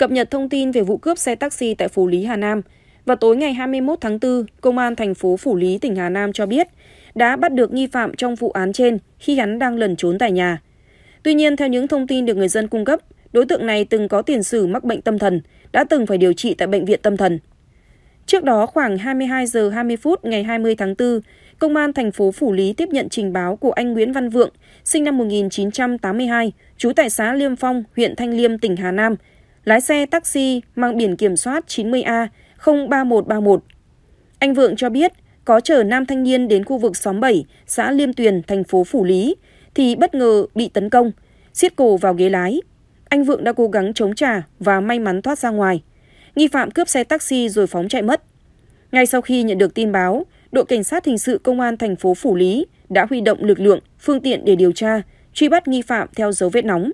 Cập nhật thông tin về vụ cướp xe taxi tại Phủ Lý, Hà Nam, vào tối ngày 21 tháng 4, Công an thành phố Phủ Lý, tỉnh Hà Nam cho biết đã bắt được nghi phạm trong vụ án trên khi hắn đang lẩn trốn tại nhà. Tuy nhiên, theo những thông tin được người dân cung cấp, đối tượng này từng có tiền sử mắc bệnh tâm thần, đã từng phải điều trị tại bệnh viện tâm thần. Trước đó khoảng 22 giờ 20 phút ngày 20 tháng 4, Công an thành phố Phủ Lý tiếp nhận trình báo của anh Nguyễn Văn Vượng, sinh năm 1982, trú tại xã Liêm Phong, huyện Thanh Liêm, tỉnh Hà Nam, lái xe taxi mang biển kiểm soát 90A 03131. Anh Vượng cho biết có chở nam thanh niên đến khu vực xóm 7, xã Liêm Tuyền, thành phố Phủ Lý thì bất ngờ bị tấn công, siết cổ vào ghế lái. Anh Vượng đã cố gắng chống trả và may mắn thoát ra ngoài. Nghi phạm cướp xe taxi rồi phóng chạy mất. Ngay sau khi nhận được tin báo, đội cảnh sát hình sự công an thành phố Phủ Lý đã huy động lực lượng, phương tiện để điều tra, truy bắt nghi phạm theo dấu vết nóng.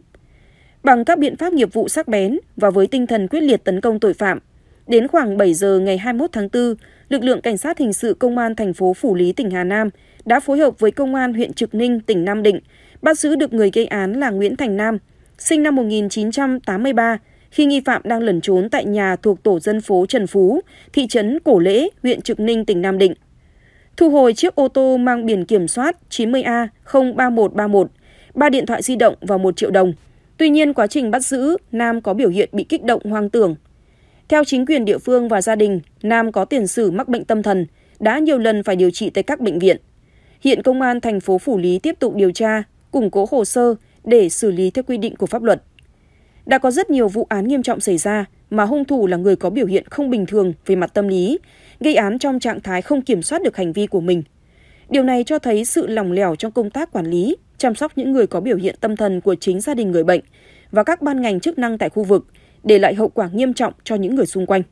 Bằng các biện pháp nghiệp vụ sắc bén và với tinh thần quyết liệt tấn công tội phạm, đến khoảng 7 giờ ngày 21 tháng 4, lực lượng cảnh sát hình sự công an thành phố Phủ Lý tỉnh Hà Nam đã phối hợp với công an huyện Trực Ninh tỉnh Nam Định bắt giữ được người gây án là Nguyễn Thành Nam, sinh năm 1983, khi nghi phạm đang lẩn trốn tại nhà thuộc tổ dân phố Trần Phú, thị trấn Cổ Lễ, huyện Trực Ninh, tỉnh Nam Định. Thu hồi chiếc ô tô mang biển kiểm soát 90A03131, 3 điện thoại di động và 1 triệu đồng. Tuy nhiên, quá trình bắt giữ, Nam có biểu hiện bị kích động hoang tưởng. Theo chính quyền địa phương và gia đình, Nam có tiền sử mắc bệnh tâm thần, đã nhiều lần phải điều trị tại các bệnh viện. Hiện công an thành phố Phủ Lý tiếp tục điều tra, củng cố hồ sơ để xử lý theo quy định của pháp luật. Đã có rất nhiều vụ án nghiêm trọng xảy ra mà hung thủ là người có biểu hiện không bình thường về mặt tâm lý, gây án trong trạng thái không kiểm soát được hành vi của mình. Điều này cho thấy sự lòng lẻo trong công tác quản lý, chăm sóc những người có biểu hiện tâm thần của chính gia đình người bệnh và các ban ngành chức năng tại khu vực để lại hậu quả nghiêm trọng cho những người xung quanh